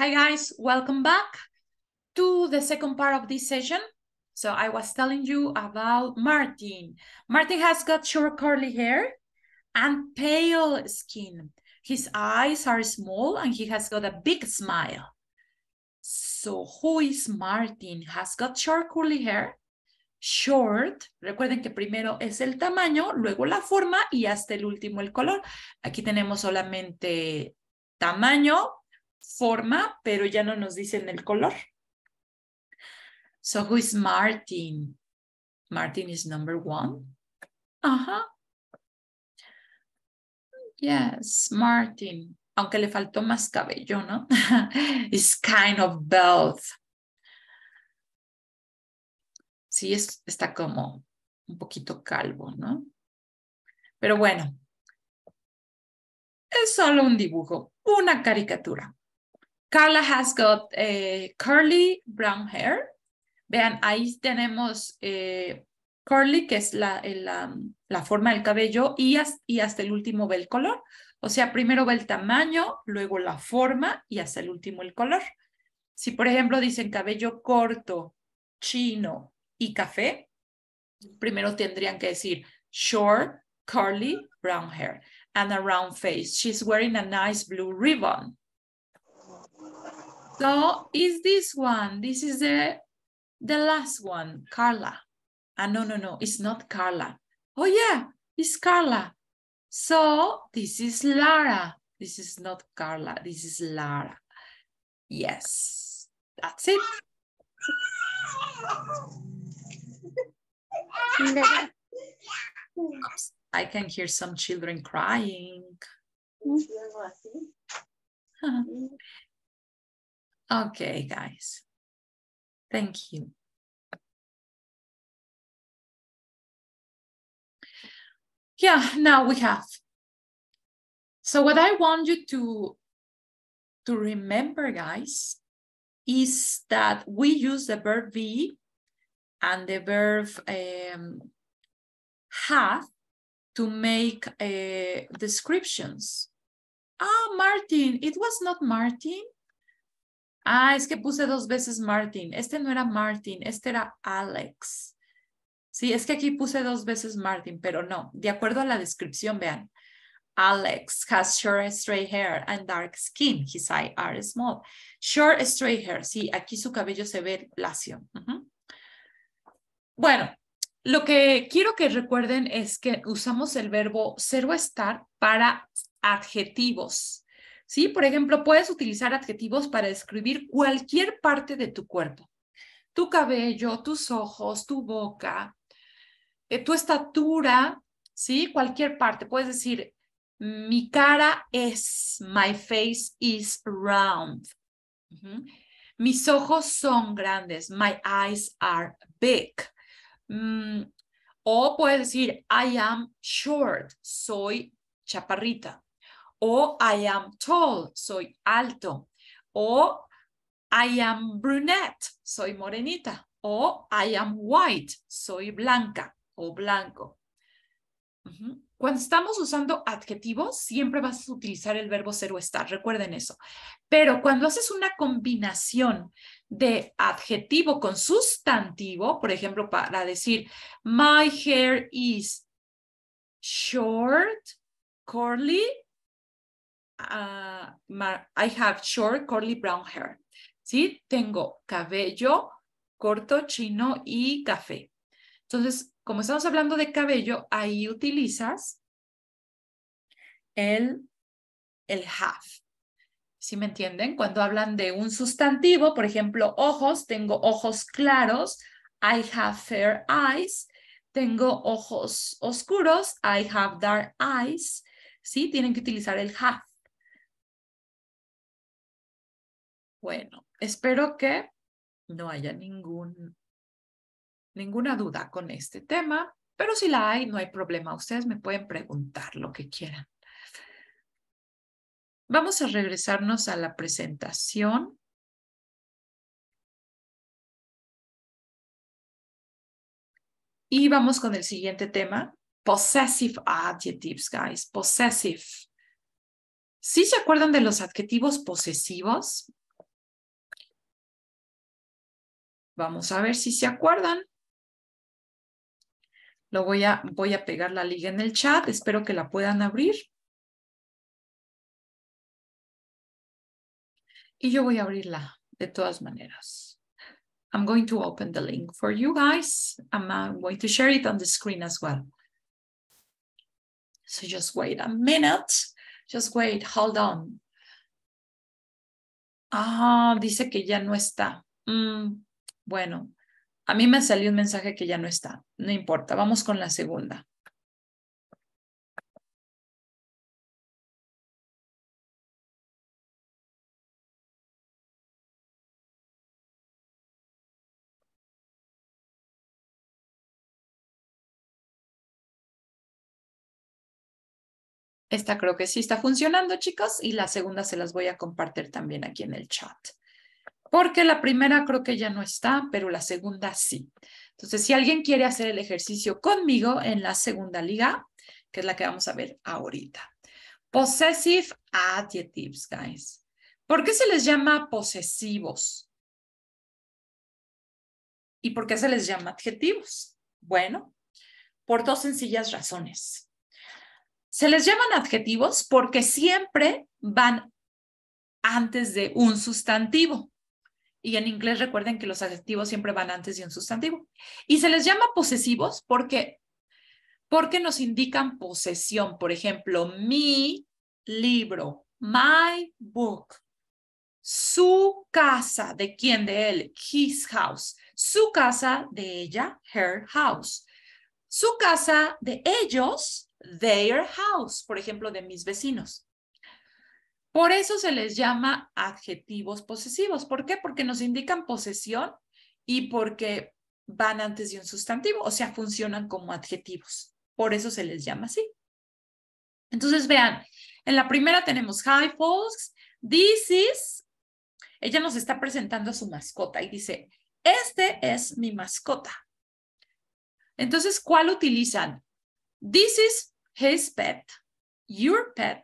Hi guys, welcome back to the second part of this session. So I was telling you about Martin. Martin has got short curly hair and pale skin. His eyes are small and he has got a big smile. So who is Martin? Has got short curly hair, short. Recuerden que primero es el tamaño, luego la forma y hasta el último el color. Aquí tenemos solamente tamaño, forma, pero ya no nos dicen el color. So who is Martin? Martin is number one. Ajá. Yes, Martin. Aunque le faltó más cabello, ¿no? It's kind of both. Sí, es, está como un poquito calvo, ¿no? Pero bueno, es solo un dibujo, una caricatura. Carla has got eh, curly brown hair. Vean, ahí tenemos eh, curly, que es eh, la, la, forma del cabello, y, hasta el último ve el color. O sea, primero ve el tamaño, luego la forma y hasta el último el color. Si, por ejemplo, dicen cabello corto, chino y café, primero tendrían que decir short, curly, brown hair and a round face. She's wearing a nice blue ribbon. So is this one, this is the, the last one, Carla. Ah, no, no, no, it's not Carla. Oh yeah, it's Carla. So this is Lara. This is not Carla, this is Lara. Yes, that's it. Oops, I can hear some children crying. Mm-hmm. Okay, guys. Thank you. Yeah, now we have. So what I want you to, to remember, guys, is that we use the verb be and the verb um, have to make uh, descriptions. Ah, Martin, it was not Martin. Ah, es que puse dos veces Martin. Este no era Martin, este era Alex. Sí, es que aquí puse dos veces Martin, pero no. De acuerdo a la descripción, vean. Alex has short straight hair and dark skin. His eyes are small. Short straight hair. Sí, aquí su cabello se ve lacio. Bueno, lo que quiero que recuerden es que usamos el verbo ser o estar para adjetivos. ¿sí? Por ejemplo, puedes utilizar adjetivos para describir cualquier parte de tu cuerpo. Tu cabello, tus ojos, tu boca, eh, tu estatura, ¿sí? Cualquier parte. Puedes decir, mi cara es, my face is round. Mis ojos son grandes, my eyes are big. Mm, o puedes decir, I am short, soy chaparrita o I am tall, soy alto, o I am brunette, soy morenita, o I am white, soy blanca o blanco. Cuando estamos usando adjetivos, siempre vas a utilizar el verbo ser o estar, recuerden eso. Pero cuando haces una combinación de adjetivo con sustantivo, por ejemplo, para decir, my hair is short, curly, Ah, I have short curly brown hair. ¿Sí? Tengo cabello corto, chino y café. Entonces, como estamos hablando de cabello, ahí utilizas el, el have. ¿Sí me entienden? Cuando hablan de un sustantivo, por ejemplo, ojos, tengo ojos claros, I have fair eyes, tengo ojos oscuros, I have dark eyes, ¿sí? Tienen que utilizar el have. Bueno, espero que no haya ningún, ninguna duda con este tema, pero si la hay, no hay problema. Ustedes me pueden preguntar lo que quieran. Vamos a regresarnos a la presentación. Y vamos con el siguiente tema, possessive adjectives, guys, possessive. ¿Sí se acuerdan de los adjetivos posesivos? Vamos a ver si se acuerdan. Lo voy a, voy a pegar la liga en el chat. Espero que la puedan abrir. Y yo voy a abrirla de todas maneras. I'm going to open the link for you guys. I'm uh, going to share it on the screen as well. So just wait a minute. Just wait. Hold on. Ah, dice que ya no está. Mm. Bueno, a mí me salió un mensaje que ya no está. No importa, vamos con la segunda. Esta creo que sí está funcionando, chicos, y la segunda se las voy a compartir también aquí en el chat porque la primera creo que ya no está, pero la segunda sí. Entonces, si alguien quiere hacer el ejercicio conmigo en la segunda liga, que es la que vamos a ver ahorita. Possessive adjectives, guys. ¿Por qué se les llama posesivos? ¿Y por qué se les llama adjetivos? Bueno, por dos sencillas razones. Se les llaman adjetivos porque siempre van antes de un sustantivo. Y en inglés recuerden que los adjetivos siempre van antes de un sustantivo. Y se les llama posesivos porque, porque nos indican posesión. Por ejemplo, mi libro, my book, su casa, ¿de quién? De él, his house. Su casa de ella, her house. Su casa de ellos, their house, por ejemplo, de mis vecinos. Por eso se les llama adjetivos posesivos. ¿Por qué? Porque nos indican posesión y porque van antes de un sustantivo, o sea, funcionan como adjetivos. Por eso se les llama así. Entonces, vean, en la primera tenemos Hi folks, this is. Ella nos está presentando a su mascota y dice, este es mi mascota. Entonces, ¿cuál utilizan? This is his pet, your pet,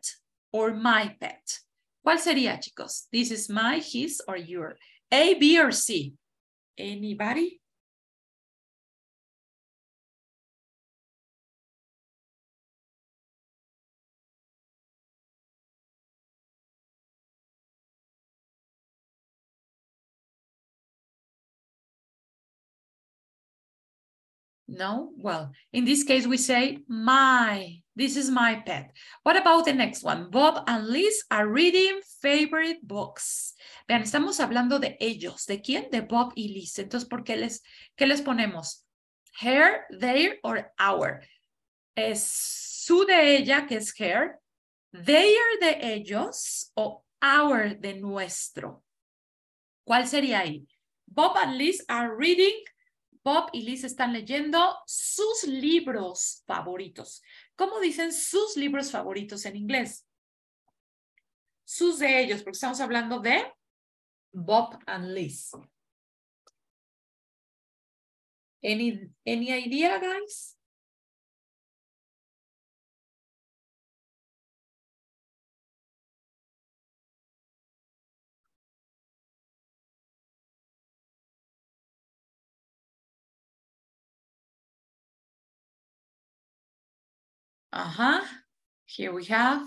or my pet. ¿Cuál sería, chicos? This is my, his, or your. A, B, or C. Anybody? No? Well, in this case, we say my. This is my pet. What about the next one? Bob and Liz are reading favorite books. Vean, estamos hablando de ellos. ¿De quién? De Bob y Liz. Entonces, ¿por qué les, qué les ponemos? Her, their, or our. Es su de ella, que es her. Their de ellos o our de nuestro. ¿Cuál sería ahí? Bob and Liz are reading Bob y Liz están leyendo sus libros favoritos. ¿Cómo dicen sus libros favoritos en inglés? Sus de ellos, porque estamos hablando de Bob and Liz. Any, any idea, guys? Ajá, Here we have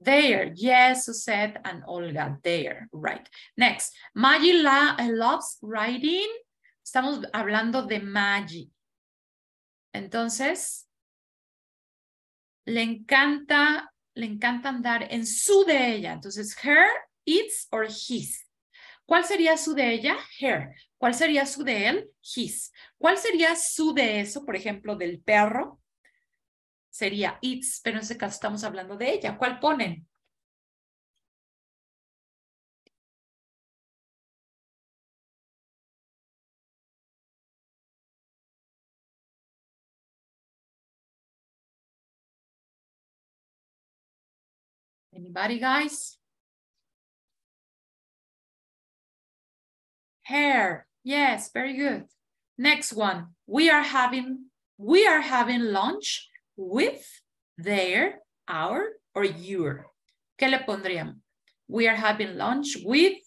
there. Yes, Suzette and Olga, there. Right. Next. Maggie eh, loves writing. Estamos hablando de Maggie. Entonces, le encanta, le encanta andar en su de ella. Entonces, her, its or his. ¿Cuál sería su de ella? Her. ¿Cuál sería su de él? His. ¿Cuál sería su de eso, por ejemplo, del perro? sería its, pero en este caso estamos hablando de ella. ¿Cuál ponen? Anybody, guys? Hair. Yes, very good. Next one. We are having we are having lunch with, their, our, or your. ¿Qué le pondríamos? We are having lunch with.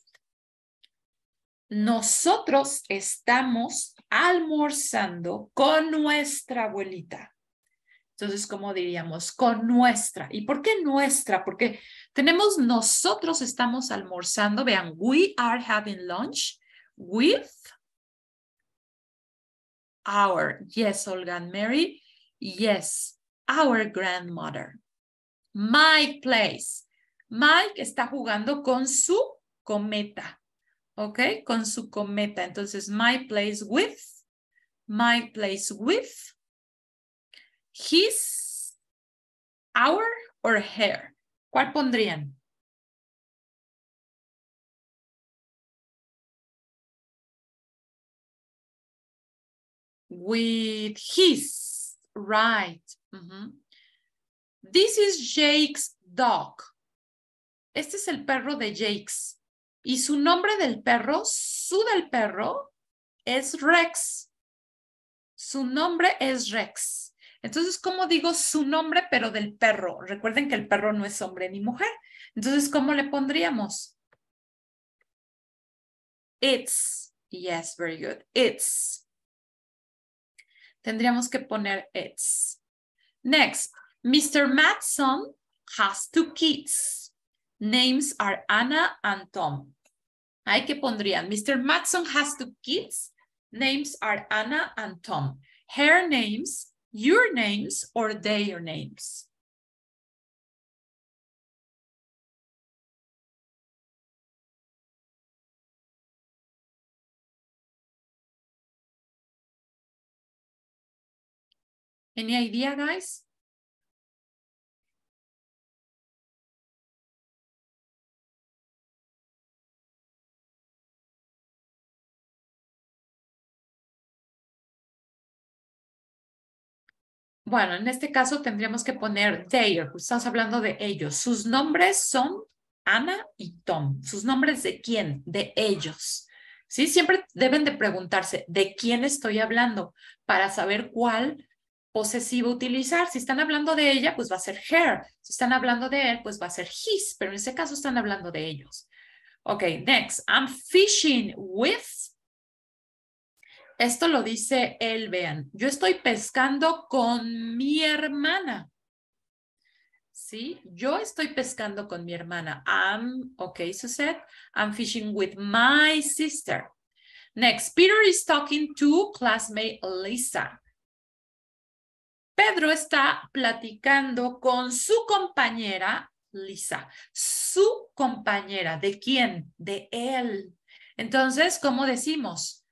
Nosotros estamos almorzando con nuestra abuelita. Entonces, ¿cómo diríamos? Con nuestra. ¿Y por qué nuestra? Porque tenemos nosotros estamos almorzando. Vean, we are having lunch with our. Yes, Olga and Mary. Yes. our grandmother. Mike plays. Mike está jugando con su cometa. ¿Ok? Con su cometa. Entonces, Mike plays with. Mike plays with. His, our or her. ¿Cuál pondrían? With his, right. This is Jake's dog. Este es el perro de Jake's. Y su nombre del perro, su del perro, es Rex. Su nombre es Rex. Entonces, ¿cómo digo su nombre, pero del perro? Recuerden que el perro no es hombre ni mujer. Entonces, ¿cómo le pondríamos? It's. Yes, very good. It's. Tendríamos que poner it's. Next, Mr. Matson has two kids. Names are Anna and Tom. Ahí que pondrían, Mr. Matson has two kids. Names are Anna and Tom. Her names, your names, or their names. Any idea, guys? Bueno, en este caso tendríamos que poner their, estamos hablando de ellos. Sus nombres son Ana y Tom. ¿Sus nombres de quién? De ellos. ¿Sí? Siempre deben de preguntarse, ¿de quién estoy hablando? Para saber cuál posesivo utilizar. Si están hablando de ella, pues va a ser her. Si están hablando de él, pues va a ser his, pero en ese caso están hablando de ellos. Ok, next. I'm fishing with. Esto lo dice él, vean. Yo estoy pescando con mi hermana. ¿Sí? Yo estoy pescando con mi hermana. I'm, ok, Suzette. I'm fishing with my sister. Next, Peter is talking to classmate Lisa. Pedro está platicando con su compañera Lisa, su compañera, ¿de quién? De él. Entonces, ¿cómo decimos?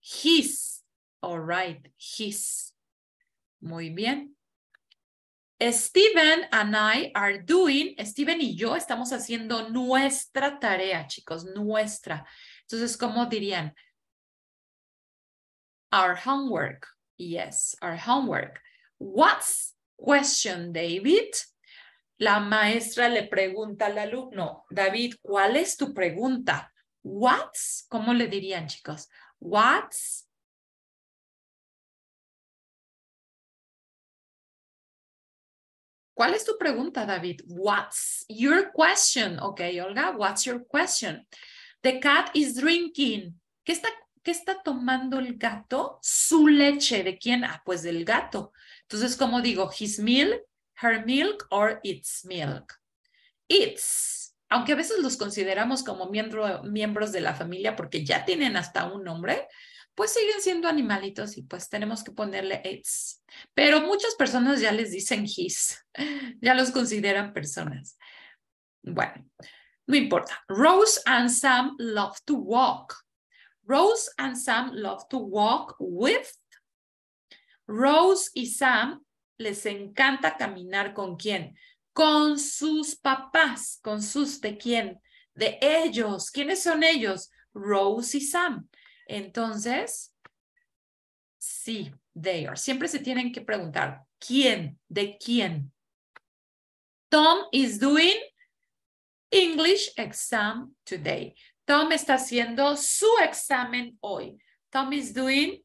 His, all right, his. Muy bien. Steven and I are doing, Steven y yo estamos haciendo nuestra tarea, chicos, nuestra. Entonces, ¿cómo dirían? Our homework. Yes, our homework. What's question, David? La maestra le pregunta al alumno, David, ¿cuál es tu pregunta? What's, ¿cómo le dirían chicos? What's ¿Cuál es tu pregunta, David? What's your question? Ok, Olga, what's your question? The cat is drinking. ¿Qué está ¿qué está tomando el gato? Su leche, ¿de quién? Ah, pues del gato. Entonces, como digo, his milk, her milk or its milk. Its, aunque a veces los consideramos como miembros de la familia porque ya tienen hasta un nombre, pues siguen siendo animalitos y pues tenemos que ponerle its. Pero muchas personas ya les dicen his, ya los consideran personas. Bueno, no importa. Rose and Sam love to walk. Rose and Sam love to walk with. Rose y Sam les encanta caminar con quién? Con sus papás, con sus de quién? De ellos. ¿Quiénes son ellos? Rose y Sam. Entonces, sí, they are. Siempre se tienen que preguntar, ¿quién? ¿De quién? Tom is doing English exam today. Tom está haciendo su examen hoy. Tom is doing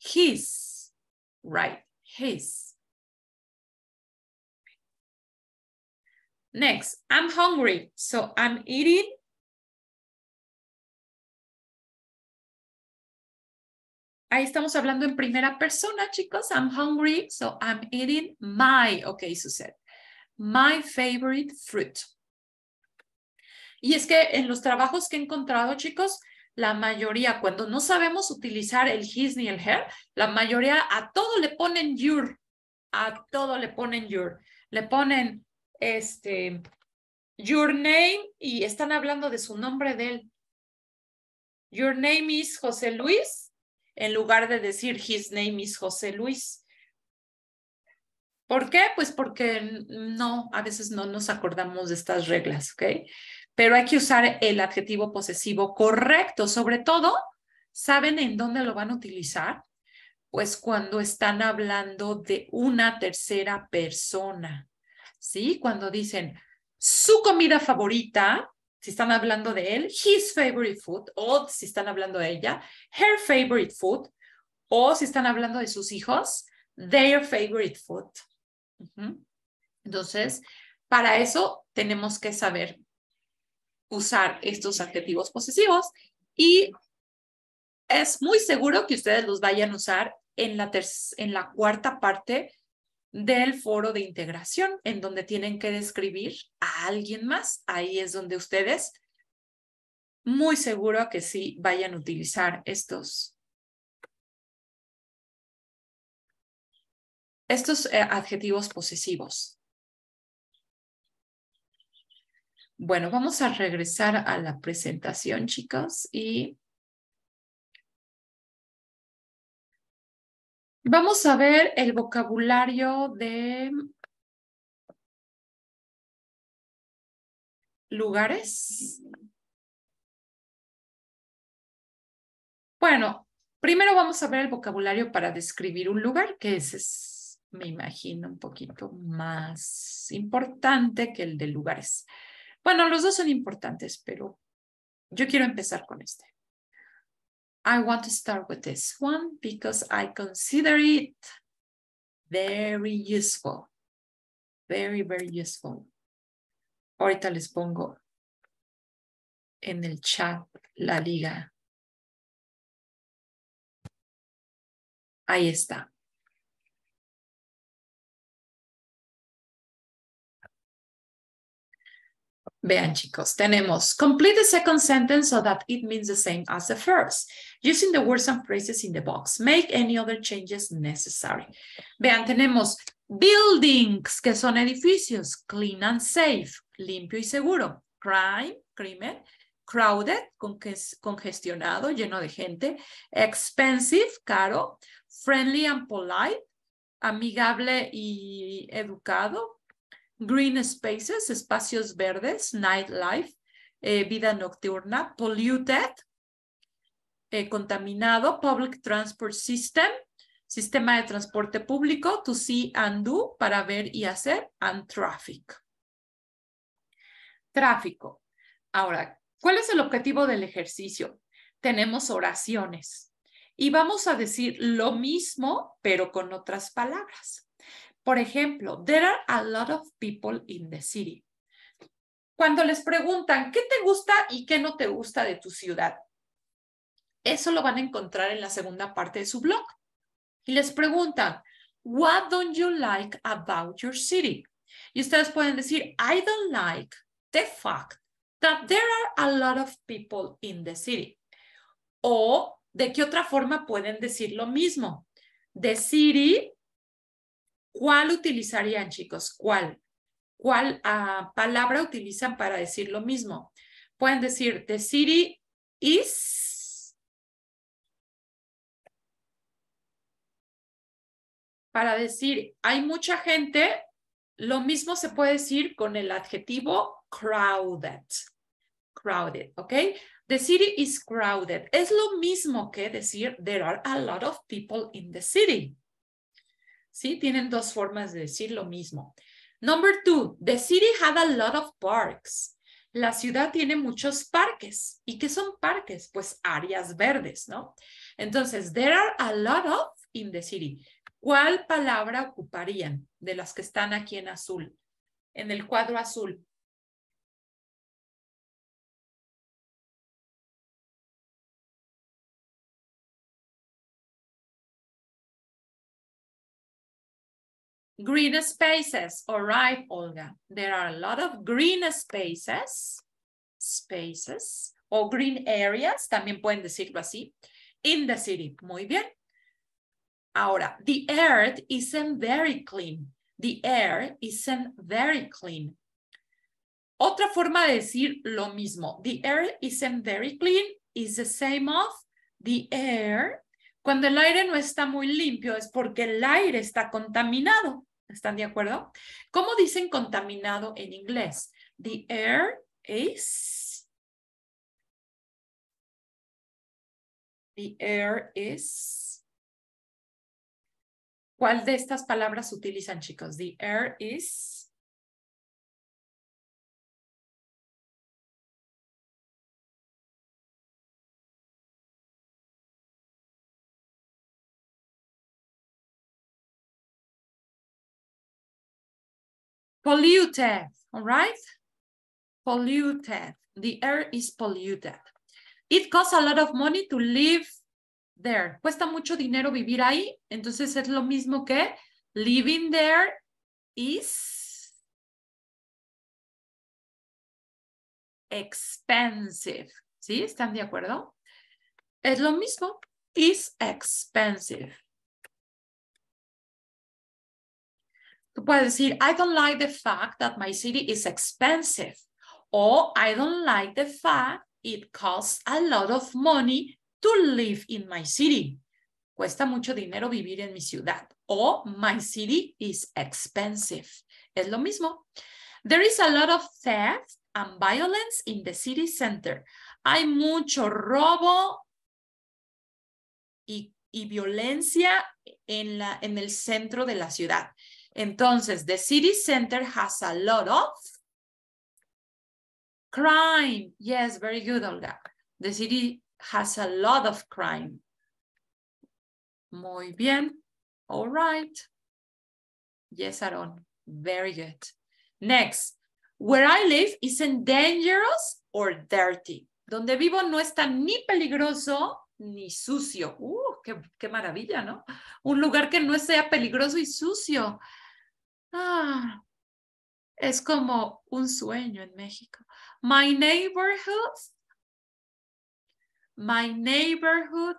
his, right, his. Next, I'm hungry, so I'm eating Ahí estamos hablando en primera persona, chicos. I'm hungry, so I'm eating my, ok, sucede. my favorite fruit. Y es que en los trabajos que he encontrado, chicos, la mayoría, cuando no sabemos utilizar el his ni el her, la mayoría a todo le ponen your, a todo le ponen your, le ponen este, your name y están hablando de su nombre de él. Your name is José Luis en lugar de decir his name is José Luis. ¿Por qué? Pues porque no, a veces no nos acordamos de estas reglas, ¿ok? Pero hay que usar el adjetivo posesivo correcto, sobre todo, ¿saben en dónde lo van a utilizar? Pues cuando están hablando de una tercera persona, ¿sí? Cuando dicen su comida favorita si están hablando de él, his favorite food, o si están hablando de ella, her favorite food, o si están hablando de sus hijos, their favorite food. Entonces, para eso tenemos que saber usar estos adjetivos posesivos y es muy seguro que ustedes los vayan a usar en la, en la cuarta parte del foro de integración, en donde tienen que describir a alguien más. Ahí es donde ustedes, muy seguro que sí, vayan a utilizar estos, estos eh, adjetivos posesivos. Bueno, vamos a regresar a la presentación, chicos, y Vamos a ver el vocabulario de lugares. Bueno, primero vamos a ver el vocabulario para describir un lugar, que ese es, me imagino, un poquito más importante que el de lugares. Bueno, los dos son importantes, pero yo quiero empezar con este. I want to start with this one because I consider it very useful. Very, very useful. Ahorita les pongo en el chat la liga. Ahí está. Vean chicos, tenemos complete the second sentence so that it means the same as the first, using the words and phrases in the box. Make any other changes necessary. Vean, tenemos buildings, que son edificios, clean and safe, limpio y seguro, crime, crimen, crowded, congestionado, lleno de gente, expensive, caro, friendly and polite, amigable y educado, green spaces, espacios verdes, nightlife, eh, vida nocturna, polluted, eh, contaminado, public transport system, sistema de transporte público, to see and do, para ver y hacer, and traffic. Tráfico. Ahora, ¿cuál es el objetivo del ejercicio? Tenemos oraciones y vamos a decir lo mismo, pero con otras palabras. Por ejemplo, there are a lot of people in the city. Cuando les preguntan qué te gusta y qué no te gusta de tu ciudad, eso lo van a encontrar en la segunda parte de su blog. Y les preguntan, what don't you like about your city? Y ustedes pueden decir, I don't like the fact that there are a lot of people in the city. O de qué otra forma pueden decir lo mismo. The city ¿Cuál utilizarían, chicos? ¿Cuál? ¿Cuál ah, palabra utilizan para decir lo mismo? Pueden decir, the city is... Para decir, hay mucha gente, lo mismo se puede decir con el adjetivo crowded. Crowded, ¿ok? The city is crowded. Es lo mismo que decir, there are a lot of people in the city. ¿sí? Tienen dos formas de decir lo mismo. Number two, the city had a lot of parks. La ciudad tiene muchos parques. ¿Y qué son parques? Pues áreas verdes, ¿no? Entonces, there are a lot of in the city. ¿Cuál palabra ocuparían de las que están aquí en azul, en el cuadro azul? Green spaces. All right, Olga. There are a lot of green spaces, spaces o green areas, también pueden decirlo así, in the city. Muy bien. Ahora, the air isn't very clean. The air isn't very clean. Otra forma de decir lo mismo. The air isn't very clean is the same of the air. Cuando el aire no está muy limpio es porque el aire está contaminado. ¿Están de acuerdo? ¿Cómo dicen contaminado en inglés? The air is... The air is... ¿Cuál de estas palabras utilizan, chicos? The air is... polluted, all right? Polluted, the air is polluted. It costs a lot of money to live there. Cuesta mucho dinero vivir ahí, entonces es lo mismo que living there is expensive. ¿Sí? ¿Están de acuerdo? Es lo mismo, is expensive. puedes decir, I don't like the fact that my city is expensive. O I don't like the fact it costs a lot of money to live in my city. Cuesta mucho dinero vivir en mi ciudad. O my city is expensive. Es lo mismo. There is a lot of theft and violence in the city center. Hay mucho robo y, y violencia en, la, en el centro de la ciudad. Entonces, the city center has a lot of crime. Yes, very good, Olga. The city has a lot of crime. Muy bien. All right. Yes, Aaron. Very good. Next, where I live isn't dangerous or dirty. Donde vivo no está ni peligroso ni sucio. ¡Uh, qué, qué maravilla, ¿no? Un lugar que no sea peligroso y sucio. Ah, es como un sueño en México. My neighborhood, my neighborhood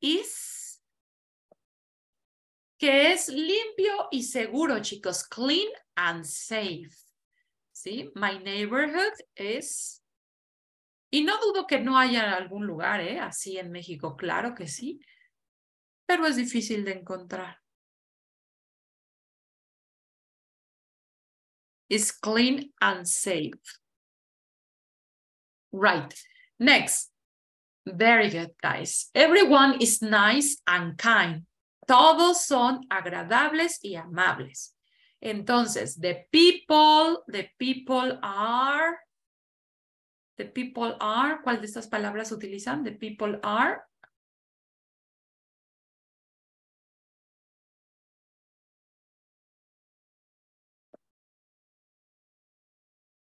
is, que es limpio y seguro, chicos, clean and safe. ¿Sí? My neighborhood is, y no dudo que no haya algún lugar ¿eh? así en México, claro que sí, pero es difícil de encontrar. is clean and safe. Right. Next. Very good, guys. Everyone is nice and kind. Todos son agradables y amables. Entonces, the people, the people are, the people are, ¿cuál de estas palabras utilizan? The people are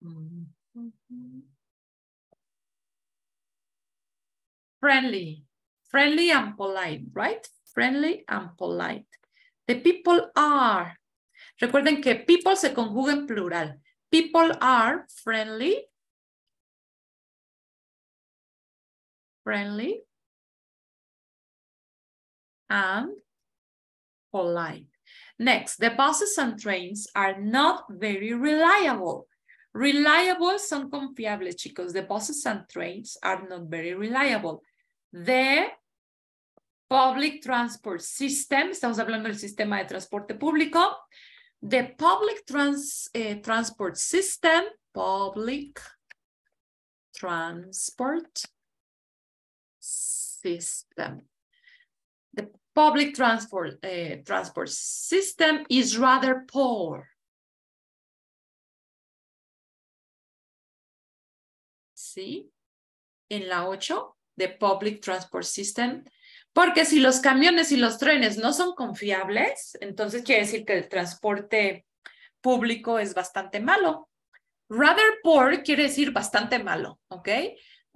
-hmm. Friendly, friendly and polite, right? Friendly and polite. The people are. Recuerden que people se conjuga en plural. People are friendly. Friendly. And polite. Next, the buses and trains are not very reliable. Reliable son confiables, chicos. The buses and trains are not very reliable. The public transport system, estamos hablando del sistema de transporte público. The public trans, eh, transport system, public transport system. The public transport, uh, transport system is rather poor. ¿sí? En la 8 de Public Transport System, porque si los camiones y los trenes no son confiables, entonces quiere decir que el transporte público es bastante malo. Rather poor quiere decir bastante malo, ¿ok?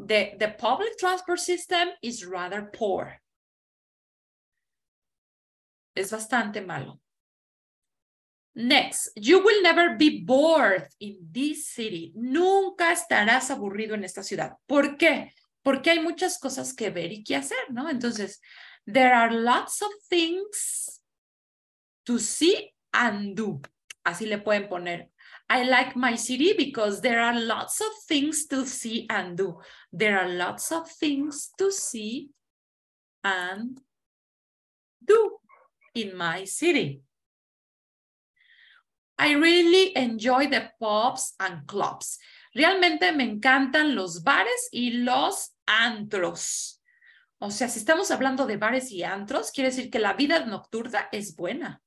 the public transport system is rather poor. Es bastante malo. Next, you will never be bored in this city. Nunca estarás aburrido en esta ciudad. ¿Por qué? Porque hay muchas cosas que ver y que hacer, ¿no? Entonces, there are lots of things to see and do. Así le pueden poner. I like my city because there are lots of things to see and do. There are lots of things to see and do in my city. I really enjoy the pubs and clubs. Realmente me encantan los bares y los antros. O sea, si estamos hablando de bares y antros, quiere decir que la vida nocturna es buena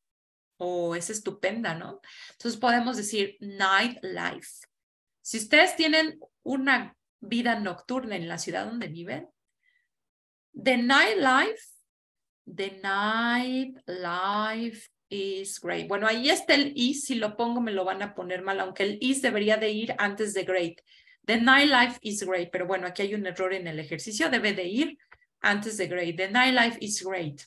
o es estupenda, ¿no? Entonces podemos decir nightlife. Si ustedes tienen una vida nocturna en la ciudad donde viven, the nightlife, the nightlife is great. Bueno, ahí está el is, si lo pongo me lo van a poner mal, aunque el is debería de ir antes de great. The nightlife is great, pero bueno, aquí hay un error en el ejercicio, debe de ir antes de great. The nightlife is great.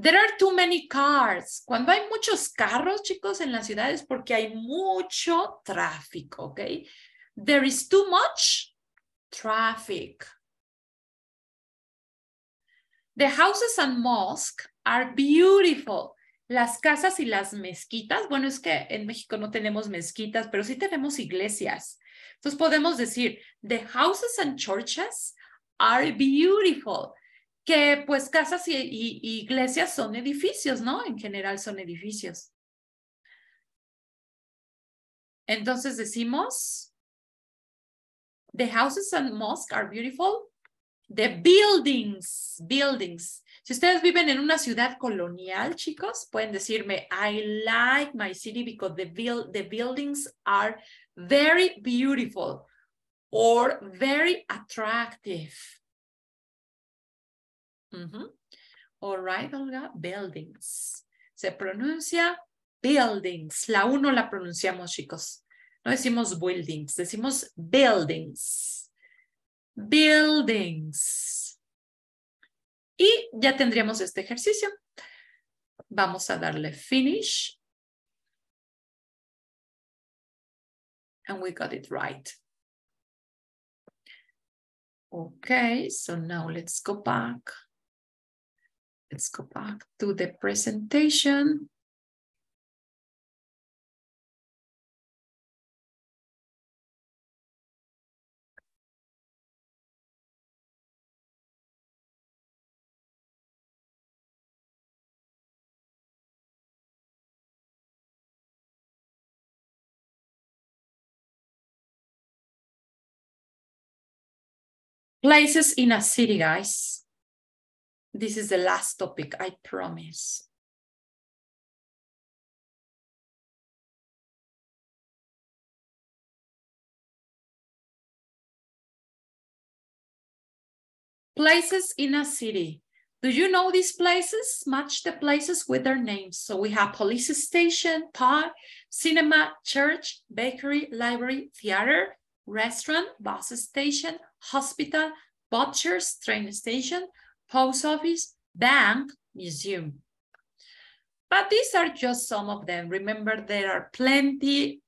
There are too many cars. Cuando hay muchos carros, chicos, en las ciudades, porque hay mucho tráfico, ¿ok? There is too much traffic. The houses and mosques are beautiful. Las casas y las mezquitas, bueno, es que en México no tenemos mezquitas, pero sí tenemos iglesias. Entonces podemos decir, the houses and churches are beautiful, que pues casas y, iglesias son edificios, ¿no? En general son edificios. Entonces decimos, the houses and mosques are beautiful The buildings, buildings. Si ustedes viven en una ciudad colonial, chicos, pueden decirme, I like my city because the, the buildings are very beautiful or very attractive. All right, Olga, buildings. Se pronuncia buildings. La uno la pronunciamos, chicos. No decimos buildings, decimos buildings buildings. Y ya tendríamos este ejercicio. Vamos a darle finish. And we got it right. Okay, so now let's go back. Let's go back to the presentation. Places in a city, guys. This is the last topic, I promise. Places in a city. Do you know these places? Match the places with their names. So we have police station, park, cinema, church, bakery, library, theater, restaurant, bus station, hospital, butchers, train station, post office, bank, museum. But these are just some of them. Remember, there are plenty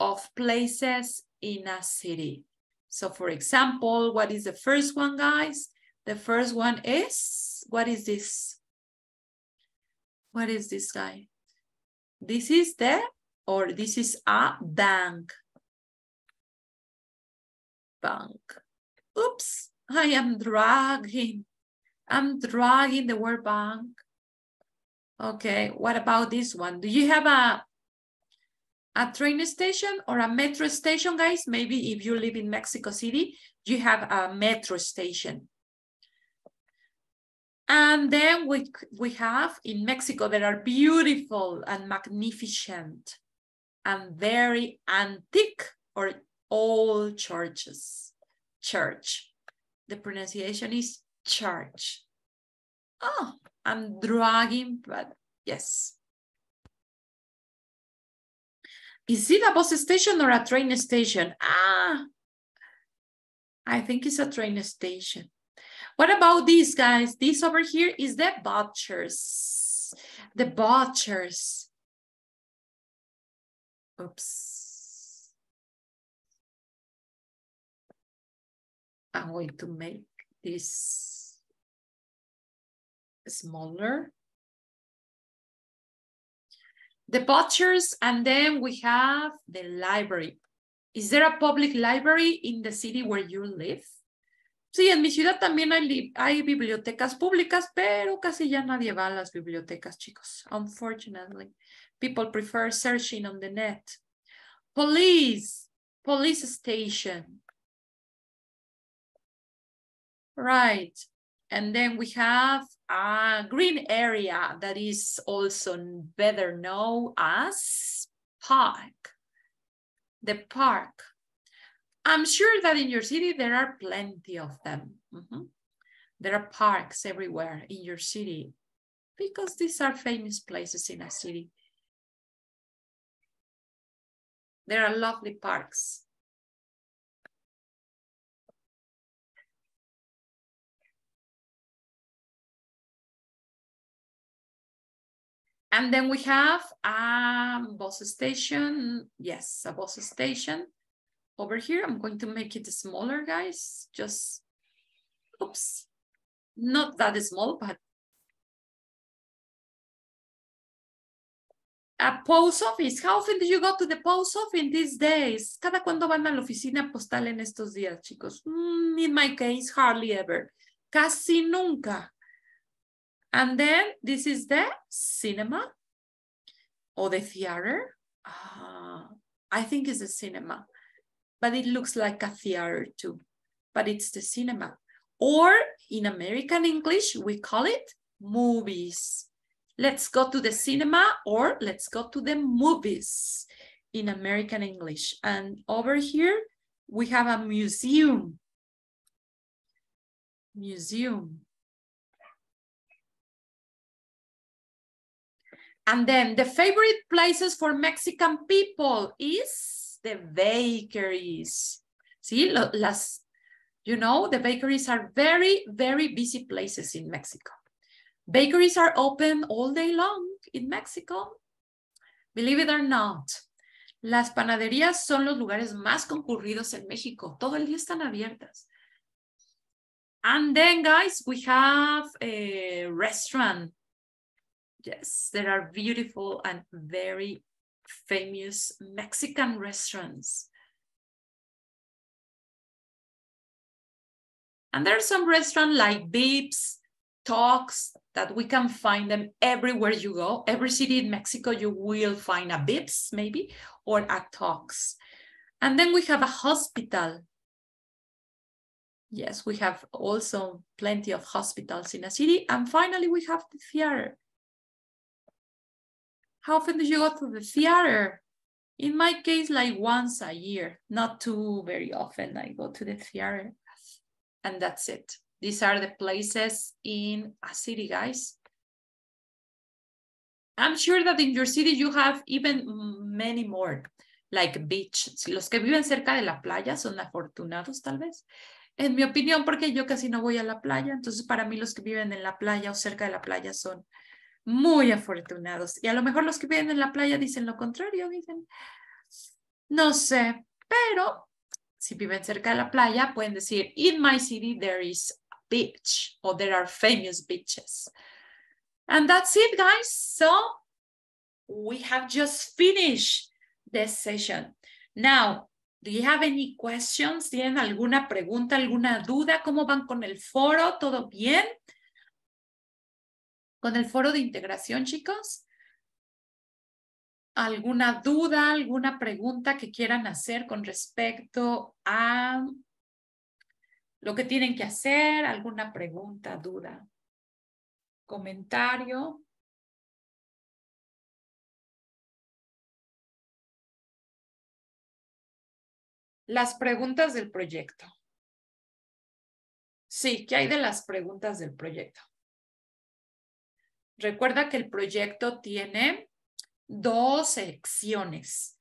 of places in a city. So for example, what is the first one, guys? The first one is, what is this? What is this guy? This is the, or this is a bank bank. Oops, I am dragging. I'm dragging the word bank. Okay, what about this one? Do you have a, a train station or a metro station, guys? Maybe if you live in Mexico City, you have a metro station. And then we, we have in Mexico, there are beautiful and magnificent and very antique or all churches. Church. The pronunciation is church. Oh, I'm dragging, but yes. Is it a bus station or a train station? Ah, I think it's a train station. What about these guys? This over here is the butchers. The butchers. Oops. I'm oh, going to make this smaller. The butchers, and then we have the library. Is there a public library in the city where you live? Sí, en mi ciudad también hay, hay bibliotecas públicas, pero casi ya nadie va a las bibliotecas, chicos. Unfortunately, people prefer searching on the net. Police, police station. Right. And then we have a green area that is also better known as park. The park. I'm sure that in your city there are plenty of them. Mm -hmm. There are parks everywhere in your city because these are famous places in a city. There are lovely parks. And then we have a bus station. Yes, a bus station over here. I'm going to make it smaller, guys. Just, oops, not that small, but a post office. How often do you go to the post office these days? ¿Cada cuándo van a la oficina postal en estos días, chicos? Mm, in my case, hardly ever. Casi nunca. And then this is the cinema or the theater. Uh, I think it's a cinema, but it looks like a theater too, but it's the cinema. Or in American English, we call it movies. Let's go to the cinema or let's go to the movies in American English. And over here, we have a museum. Museum. And then the favorite places for Mexican people is the bakeries. See, las, you know, the bakeries are very, very busy places in Mexico. Bakeries are open all day long in Mexico. Believe it or not, las panaderías son los lugares más concurridos en México. Todo el día están abiertas. And then, guys, we have a restaurant Yes, there are beautiful and very famous Mexican restaurants. And there are some restaurants like Beeps, Talks, that we can find them everywhere you go. Every city in Mexico, you will find a Beeps maybe or a Talks. And then we have a hospital. Yes, we have also plenty of hospitals in a city. And finally, we have the theater. How often do you go to the theater? In my case, like once a year, not too very often. I go to the theater and that's it. These are the places in a city, guys. I'm sure that in your city you have even many more, like beach. Los que viven cerca de la playa son afortunados, tal vez. En mi opinión, porque yo casi no voy a la playa, entonces para mí los que viven en la playa o cerca de la playa son muy afortunados. Y a lo mejor los que viven en la playa dicen lo contrario, dicen, no sé, pero si viven cerca de la playa pueden decir, in my city there is a beach Or there are famous beaches. And that's it, guys. So we have just finished this session. Now, do you have any questions? ¿Tienen alguna pregunta, alguna duda? ¿Cómo van con el foro? ¿Todo bien? con el foro de integración, chicos? ¿Alguna duda, alguna pregunta que quieran hacer con respecto a lo que tienen que hacer? ¿Alguna pregunta, duda? ¿Comentario? Las preguntas del proyecto. Sí, ¿qué hay de las preguntas del proyecto? Recuerda que el proyecto tiene dos secciones.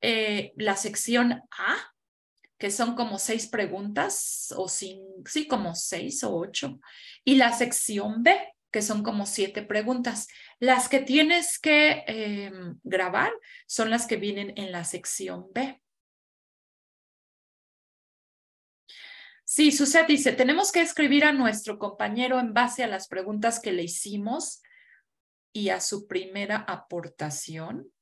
Eh, la sección A, que son como seis preguntas, o cinco, sí, como seis o ocho, y la sección B, que son como siete preguntas. Las que tienes que em, grabar son las que vienen en la sección B. Sí, Suset dice, tenemos que escribir a nuestro compañero en base a las preguntas que le hicimos y a su primera aportación.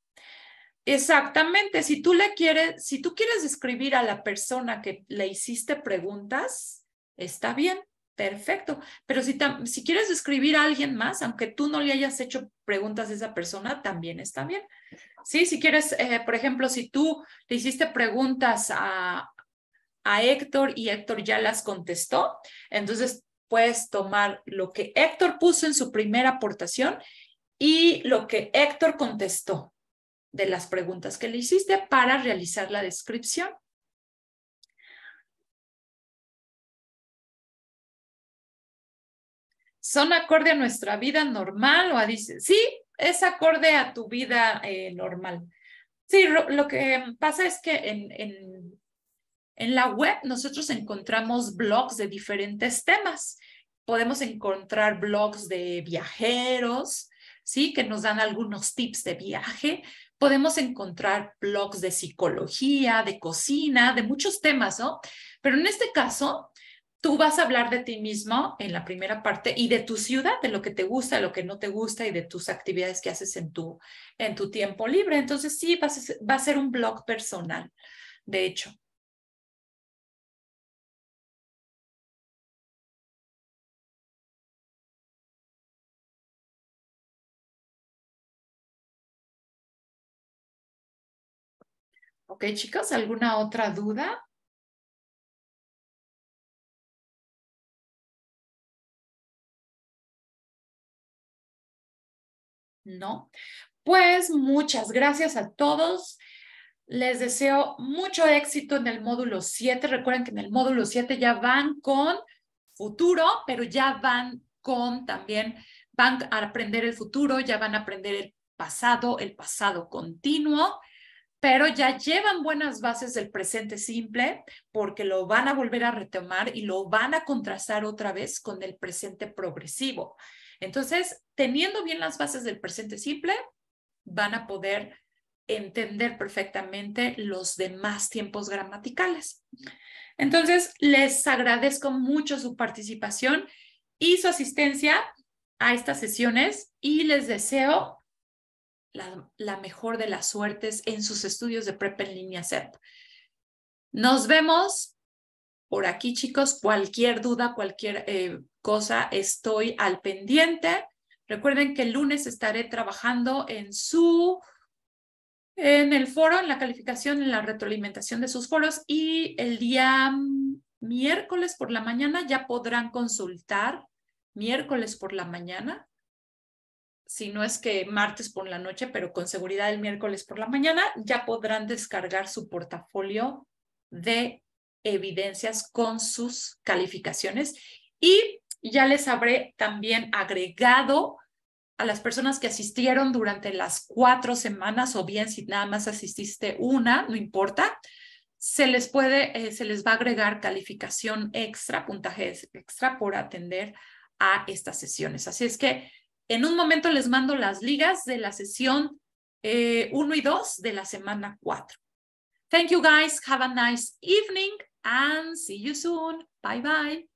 Exactamente, si tú le quieres, si tú quieres escribir a la persona que le hiciste preguntas, está bien, perfecto, pero si, si quieres escribir a alguien más, aunque tú no le hayas hecho preguntas a esa persona, también está bien. Sí, si quieres, eh, por ejemplo, si tú le hiciste preguntas a, a Héctor y Héctor ya las contestó. Entonces puedes tomar lo que Héctor puso en su primera aportación y lo que Héctor contestó de las preguntas que le hiciste para realizar la descripción. ¿Son acorde a nuestra vida normal o a dice, sí, es acorde a tu vida eh, normal? Sí, lo, que pasa es que en en la web nosotros encontramos blogs de diferentes temas. Podemos encontrar blogs de viajeros, ¿sí? Que nos dan algunos tips de viaje. Podemos encontrar blogs de psicología, de cocina, de muchos temas, ¿no? Pero en este caso, tú vas a hablar de ti mismo en la primera parte y de tu ciudad, de lo que te gusta, de lo que no te gusta y de tus actividades que haces en tu, en tu tiempo libre. Entonces, sí, va a ser un blog personal, de hecho. Ok, chicos, ¿alguna otra duda? ¿No? Pues muchas gracias a todos. Les deseo mucho éxito en el módulo 7. Recuerden que en el módulo 7 ya van con futuro, pero ya van con también, van a aprender el futuro, ya van a aprender el pasado, el pasado continuo pero ya llevan buenas bases del presente simple porque lo van a volver a retomar y lo van a contrastar otra vez con el presente progresivo. Entonces, teniendo bien las bases del presente simple, van a poder entender perfectamente los demás tiempos gramaticales. Entonces, les agradezco mucho su participación y su asistencia a estas sesiones y les deseo la, mejor de las suertes en sus estudios de prep en línea CEP. Nos vemos por aquí, chicos. Cualquier duda, cualquier eh, cosa, estoy al pendiente. Recuerden que el lunes estaré trabajando en su en el foro, en la calificación, en la retroalimentación de sus foros y el día mm, miércoles por la mañana ya podrán consultar miércoles por la mañana si no es que martes por la noche, pero con seguridad el miércoles por la mañana, ya podrán descargar su portafolio de evidencias con sus calificaciones y ya les habré también agregado a las personas que asistieron durante las cuatro semanas o bien si nada más asististe una, no importa, se les puede, eh, se les va a agregar calificación extra, puntaje extra por atender a estas sesiones. Así es que en un momento les mando las ligas de la sesión 1 eh, y 2 de la semana 4. Thank you guys. Have a nice evening and see you soon. Bye bye.